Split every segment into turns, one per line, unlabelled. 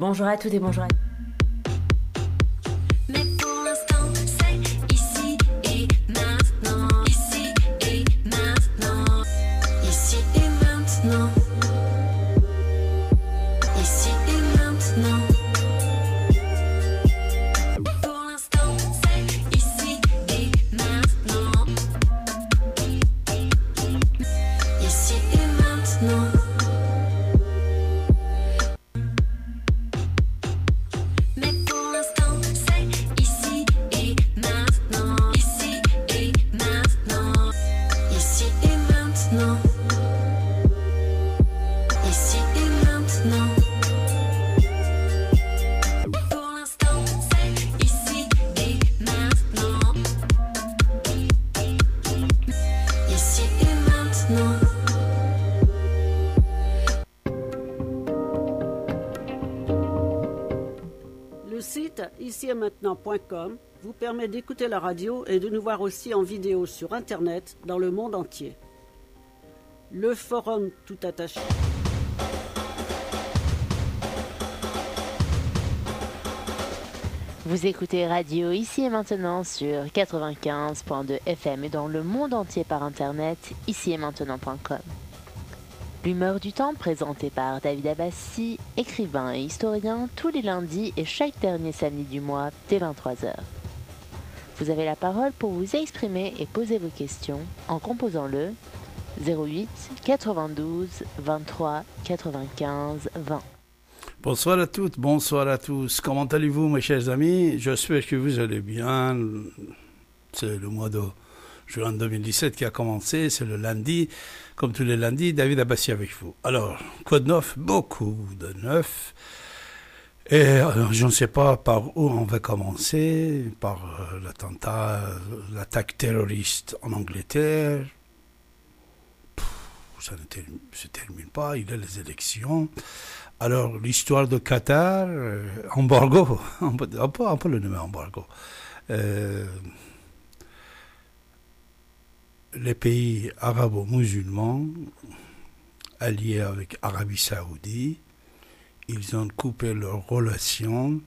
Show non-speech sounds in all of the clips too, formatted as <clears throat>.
Bonjour à toutes et bonjour à tous. et maintenantcom vous permet d'écouter la radio et de nous voir aussi en vidéo sur Internet dans le monde entier. Le forum tout attaché. Vous écoutez Radio ici et maintenant sur 95.2 FM et dans le monde entier par internet ici et maintenant.com. L'humeur du temps présenté par David Abassi, écrivain et historien, tous les lundis et chaque dernier samedi du mois dès 23h. Vous avez la parole pour vous exprimer et poser vos questions en composant le 08 92 23 95 20.
Bonsoir à toutes, bonsoir à tous. Comment allez-vous mes chers amis J'espère que vous allez bien. C'est le mois d'août juin 2017 qui a commencé, c'est le lundi, comme tous les lundis, David Abassi avec vous. Alors, quoi de neuf Beaucoup de neuf. Et je ne sais pas par où on va commencer, par euh, l'attentat, euh, l'attaque terroriste en Angleterre. ça ne se termine pas, il y a les élections. Alors, l'histoire de Qatar, euh, embargo, <laughs> on peut, le nommer embargo les pays arabo-musulmans, alliés avec Arabie saoudite, ils ont coupé leurs relations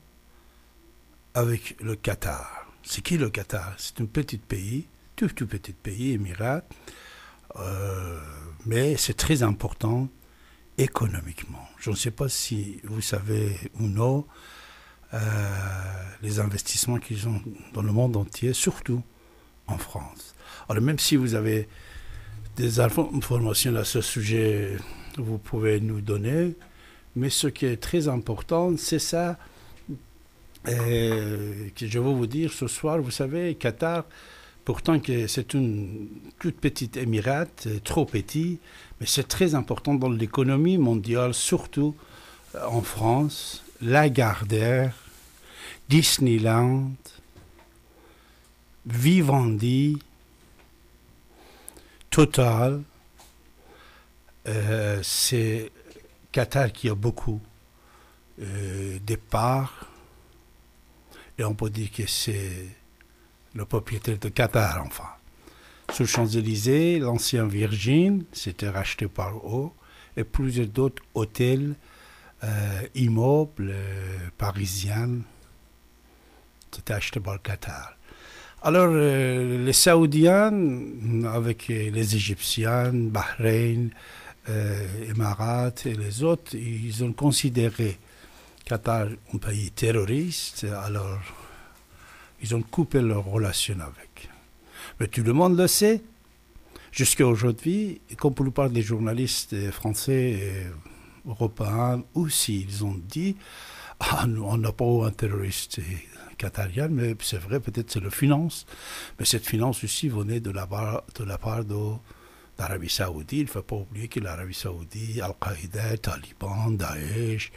avec le Qatar. C'est qui le Qatar C'est un petit pays, tout, tout petit pays, Émirat, euh, mais c'est très important économiquement. Je ne sais pas si vous savez ou non euh, les investissements qu'ils ont dans le monde entier, surtout en France. Alors même si vous avez des informations à ce sujet, vous pouvez nous donner, mais ce qui est très important, c'est ça euh, que je veux vous dire ce soir. Vous savez, Qatar, pourtant que c'est une toute petite émirate, euh, trop petit, mais c'est très important dans l'économie mondiale, surtout euh, en France, Lagardère, Disneyland, Vivendi, Total, euh, c'est Qatar qui a beaucoup euh, de parts. Et on peut dire que c'est le propriétaire de Qatar, enfin. Sur Champs-Élysées, l'ancien Virgin, c'était racheté par eux, et plusieurs d'autres hôtels, euh, immeubles parisiens, c'était acheté par Qatar. Alors, euh, les Saoudiens, avec euh, les Égyptiens, Bahreïn, Emirates euh, Émirats et les autres, ils ont considéré Qatar un pays terroriste, alors ils ont coupé leurs relations avec. Mais tout le monde le sait. Jusqu'à aujourd'hui, comme pour la plupart des journalistes français et européens aussi, ils ont dit ah, on n'a pas un terroriste euh, qatarien, mais c'est vrai, peut-être c'est le finance. Mais cette finance aussi venait de la part de la d'Arabie Saoudite. Il ne faut pas oublier que l'Arabie Saoudite, Al-Qaïda, Taliban, Daesh,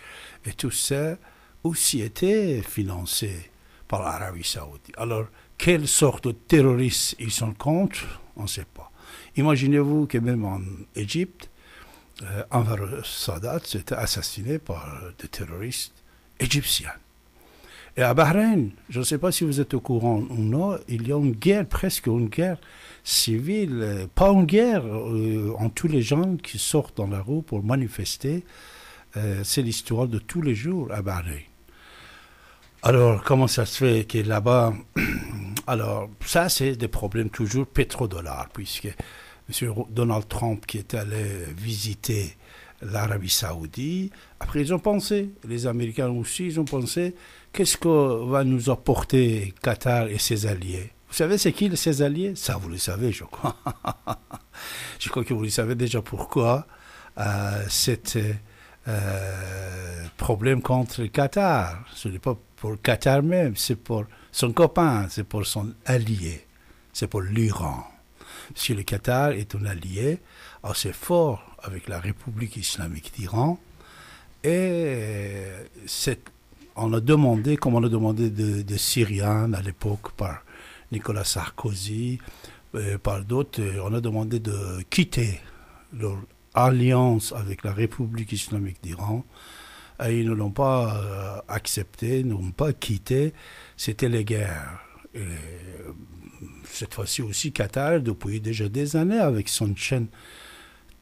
et tout ça aussi étaient financés par l'Arabie Saoudite. Alors, quelle sorte de terroristes ils sont contre, on ne sait pas. Imaginez-vous que même en Égypte, euh, Anwar Sadat s'était assassiné par des terroristes Égyptien Et à Bahreïn, je ne sais pas si vous êtes au courant ou non, il y a une guerre, presque une guerre civile, pas une guerre, euh, en tous les gens qui sortent dans la rue pour manifester. Euh, c'est l'histoire de tous les jours à Bahreïn. Alors, comment ça se fait que là-bas. <clears throat> Alors, ça, c'est des problèmes toujours pétrodollars, puisque M. Donald Trump, qui est allé visiter l'Arabie Saoudite. Après, ils ont pensé, les Américains aussi, ils ont pensé, qu'est-ce que va nous apporter Qatar et ses alliés Vous savez, c'est qui ses alliés Ça, vous le savez, je crois. <laughs> je crois que vous le savez déjà pourquoi euh, euh, problème contre Qatar. Ce n'est pas pour Qatar même, c'est pour son copain, c'est pour son allié, c'est pour l'Iran. Si le Qatar est un allié, c'est fort avec la République islamique d'Iran. Et on a demandé, comme on a demandé des Syriens à l'époque par Nicolas Sarkozy, euh, par d'autres, euh, on a demandé de quitter leur alliance avec la République islamique d'Iran. Et ils ne l'ont pas euh, accepté, ne pas quitté. C'était les guerres. cette fois-ci aussi Qatar, depuis déjà des années, avec son chaîne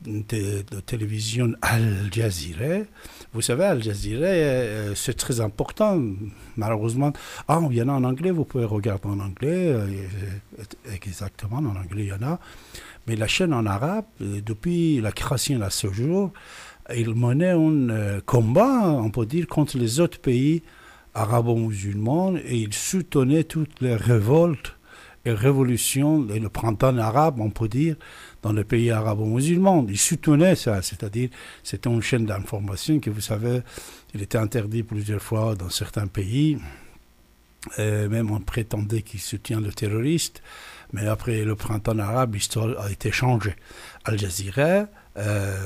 de, télévision Al Jazeera. Vous savez, Al Jazeera, euh, c'est très important. Malheureusement, ah, il y en a en anglais, vous pouvez regarder en anglais. Euh, euh, exactement, en anglais, il y en a. Mais la chaîne en arabe, depuis la création à ce jour, il menait un combat, on peut dire, contre les autres pays arabo-musulmans et il soutenait toutes les révoltes et révolutions, et le printemps arabe, on peut dire, dans les pays arabo-musulmans. Ils soutenaient ça, c'est-à-dire c'était une chaîne d'information que vous savez, il était interdit plusieurs fois dans certains pays. Euh, même on prétendait qu'il soutient le terroriste, mais après le printemps arabe, l'histoire a été changée. Al Jazeera, euh,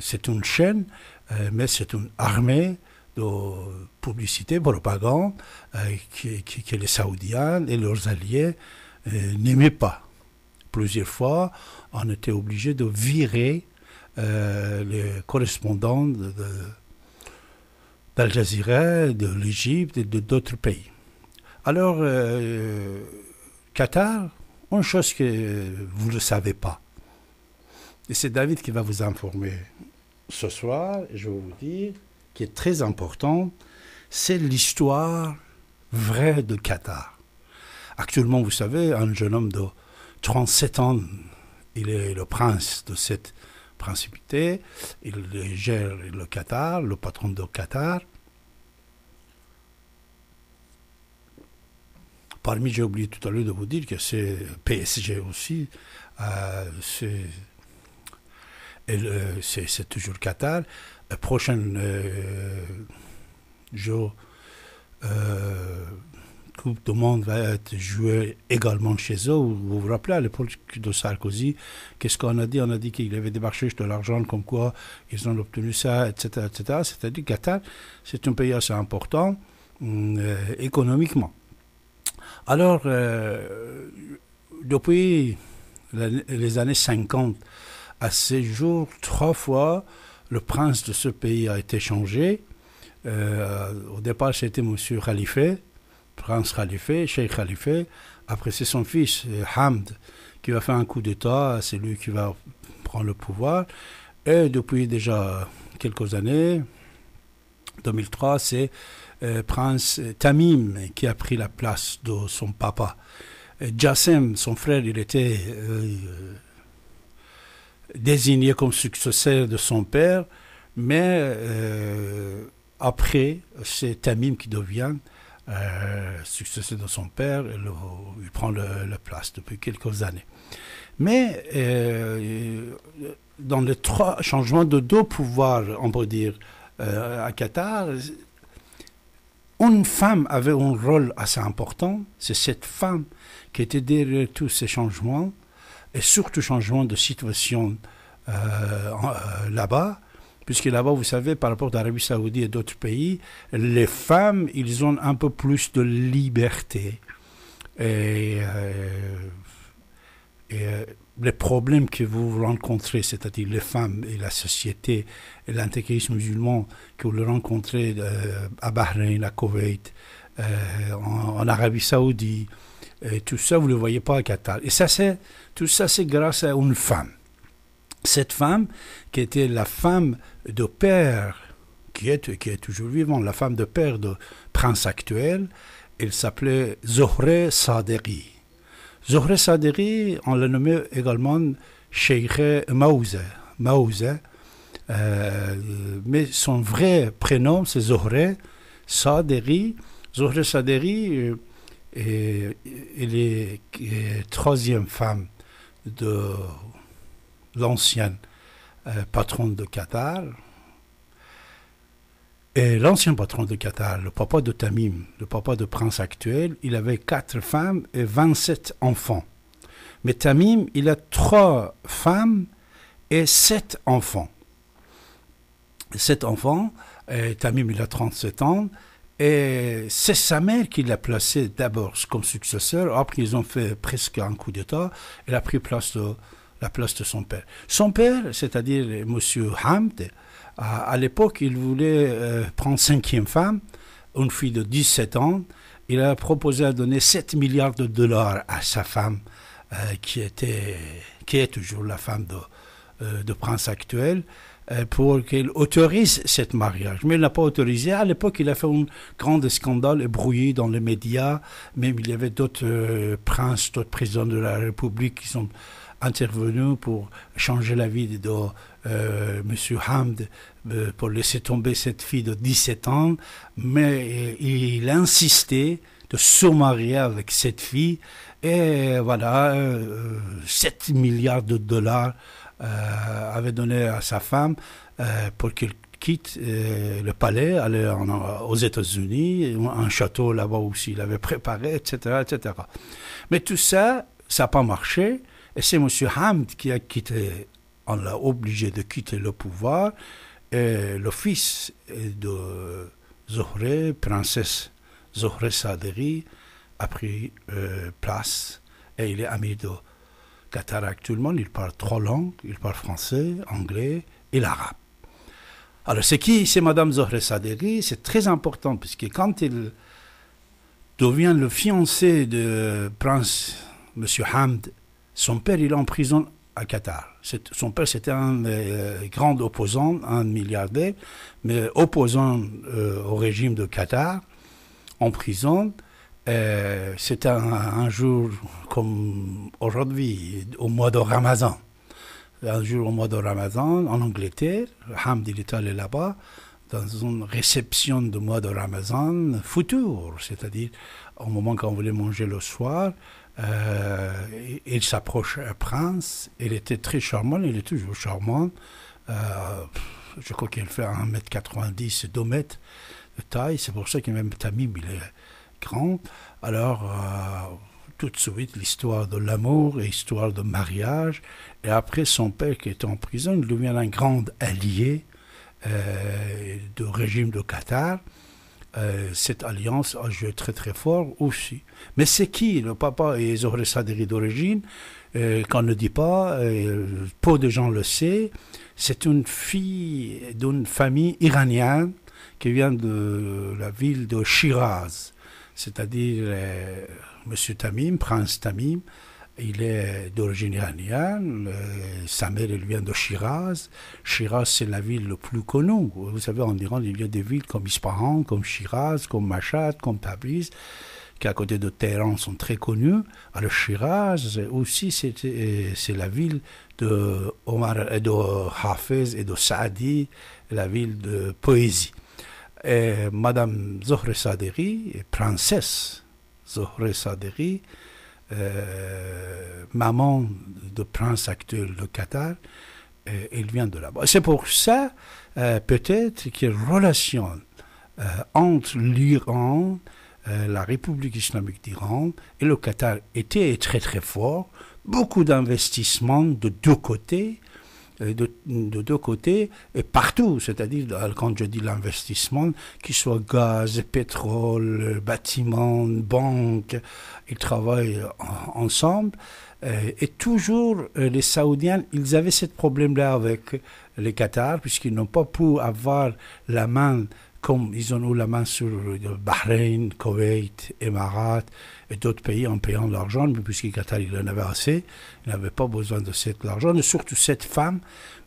c'est une chaîne, euh, mais c'est une armée de publicité, propagande, que les Saoudiens et leurs alliés n'aimaient pas plusieurs fois, on était obligé de virer euh, les correspondants d'Al Jazeera, de, l'Égypte et de d'autres pays. Alors, euh, Qatar, une chose que vous ne savez pas, et c'est David qui va vous informer ce soir, je vais vous dire, qui est très important, c'est l'histoire vraie de Qatar. Actuellement, vous savez, un jeune homme de 37 ans, il est le prince de cette principauté. Il gère le Qatar, le patron de Qatar. Parmi, j'ai oublié tout à l'heure de vous dire que c'est PSG aussi, euh, euh, c'est, c'est, toujours Qatar. Euh, prochain euh, jour, Coupe de Monde va être jouée également chez eux. Vous vous rappelez à l'époque de Sarkozy, qu'est-ce qu'on a dit On a dit qu'il avait démarché de l'argent, comme quoi ils ont obtenu ça, etc. C'est-à-dire Qatar, c'est un pays assez important hum, euh, économiquement. Alors, euh, depuis les années 50 à ces jours, trois fois, le prince de ce pays a été changé. Euh, au départ, c'était M. Khalifa, prince Khalifa, Sheikh Khalifé. Après, c'est son fils, euh, Hamd, qui va faire un coup d'État. C'est lui qui va prendre le pouvoir. Et depuis déjà quelques années, 2003, c'est euh, prince euh, Tamim qui a pris la place de son papa. Jassim, Jassem, son frère, il était désigné comme successeur de son père, mais après, c'est Tamim qui devient euh, successeur de son père, il prend la place depuis quelques années. Mais euh, dans les trois changements de deux pouvoirs, on peut dire, euh, à Qatar, une femme avait un rôle assez important. C'est cette femme qui était derrière tous ces changements, et surtout changement de situation là-bas, puisque là-bas, vous savez, par rapport à l'Arabie saoudite et d'autres pays, les femmes, ils ont un peu plus de liberté. Et, euh, et euh, les problèmes que vous rencontrez, c'est-à-dire les femmes et la société, et l'intégrisme musulman que vous rencontrez euh, à Bahreïn, à Koweït, en, Arabie saoudite, tout ça, vous ne le voyez pas à Qatar. Et ça, c'est, tout ça, c'est grâce à une femme. Cette femme, qui était la femme de père, qui est, qui est toujours vivant la femme de père de prince actuel, elle s'appelait Zohre Saderi. Zohre Saderi, on l'a nommé également Sheikhe Maouze. Euh, mais son vrai prénom, c'est Zohre Saderi. Zohre Saderi euh, elle est troisième femme de l'ancien euh, patron de Qatar. Et l'ancien patron de Qatar, le papa de Tamim, le papa de prince actuel, il avait quatre femmes et 27 enfants. Mais Tamim, il a trois femmes et sept enfants. Sept enfants, Tamim, il a 37 ans, et c'est sa mère qui l'a placé d'abord comme successeur. Après, ils ont fait presque un coup d'État. Elle a pris place de la place de son père. Son père, c'est-à-dire Monsieur Hamd, à, l'époque, il voulait euh, prendre cinquième femme, une fille de 17 ans. Il a proposé à donner 7 milliards de dollars à sa femme, euh, qui, était, qui est toujours la femme de, euh, prince actuel pour qu'elle autorise cette mariage. Mais il n'a pas autorisé. À l'époque, il a fait un grand scandale et brouillé dans les médias. Même il y avait d'autres princes, d'autres présidents de la République qui sont intervenu pour changer la vie de euh, monsieur M. Hamd, euh, pour laisser tomber cette fille de 17 ans, mais euh, il insistait de se marier avec cette fille, et voilà, 7 milliards de dollars avait donné à sa femme pour qu'elle quitte le palais, aller aux États-Unis, un château là-bas aussi, il avait préparé, etc., etc. Mais tout ça, ça n'a pas marché. Et c'est M. Hamd qui a quitté, on l'a obligé de quitter le pouvoir. Et le fils de Zohre, princesse Zohre Saderi, a pris euh, place et il est ami de Qatar actuellement. Il parle trois langues, il parle français, anglais et l'arabe. Alors c'est qui C'est Madame Zohre Saderi, c'est très important puisque quand il devient le fiancé de prince Monsieur Hamd, son père, il est en prison à Qatar. Son père, c'était un euh, grand opposant, un milliardaire, mais opposant euh, au régime de Qatar, en prison. Euh, c'était un, jour comme aujourd'hui, au mois de Ramadan. Un jour au mois de Ramadan, en Angleterre, Hamdi est là-bas dans une réception de mois de l'Amazon futur, c'est-à-dire au moment quand on voulait manger le soir, euh, il s'approche un prince, il était très charmant, il est toujours charmant, euh, je crois qu'il fait 1m90, 2 m de taille, c'est pour ça que même Tamim, il est grand, alors... Euh, tout de suite l'histoire de l'amour et l'histoire de mariage. Et après, son père qui est en prison, il devient un grand allié euh, du régime de Qatar, euh, cette alliance a joué très très fort aussi. Mais c'est qui le papa et Zohre Sadri d'origine euh, Qu'on ne dit pas, pas peu de gens le sait C'est une fille d'une famille iranienne qui vient de la ville de Shiraz, c'est-à-dire Monsieur Tamim, Prince Tamim. Il est d'origine iranienne, euh, sa mère elle vient de Shiraz. Shiraz, c'est la ville la plus connue. Vous savez, en Iran, il y a des villes comme Ispahan, comme Shiraz, comme Mashhad, comme Tabriz, qui à côté de Téhéran sont très connues. Alors Shiraz aussi, euh, c'est la ville de, Omar, et de Hafez et de Saadi, la ville de poésie. Et Madame Zohre Saderi, princesse Zohre Saderi, euh, maman de prince actuel de Qatar, euh, elle vient de là-bas. C'est pour ça, euh, peut-être, que relation euh, entre l'Iran, la République islamique d'Iran et le Qatar était très très fort. Beaucoup d'investissements de deux côtés euh, de, de deux côtés et partout, c'est-à-dire quand je dis l'investissement, qu'il soit gaz, pétrole, bâtiments, banque, ils travaillent ensemble. Euh, et, toujours, euh, les Saoudiens, ils avaient ce problème-là avec les Qatars, puisqu'ils n'ont pas pu avoir la main comme ils ont eu la main sur Bahreïn, Koweït, Émirats et d'autres pays en payant de l'argent, mais puisqu'il Qatar il en avait assez, il n'avait pas besoin de cet argent, et surtout cette femme,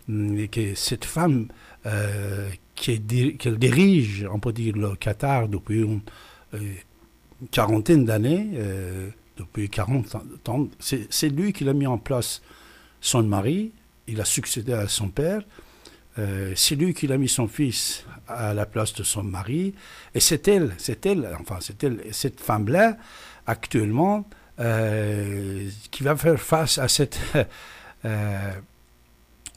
hum, cette femme euh, qu'elle dirige, on peut dire, le Qatar depuis une euh, quarantaine d'années, euh, depuis 40 ans, c'est lui qui l'a mis en place son mari, il a succédé à son père, euh, c'est lui qui a mis son fils à la place de son mari. Et c'est elle, c'est elle, enfin, c'est elle, cette femme-là, actuellement, euh, qui va faire face à cette <laughs> euh,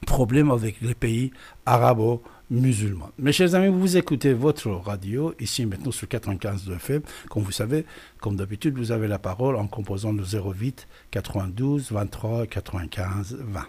problème avec les pays arabo musulmans. Mes chers amis, vous écoutez votre radio ici maintenant sur 95 de FM. Comme vous savez, comme d'habitude, vous avez la parole en composant le 08 92 23 95 20.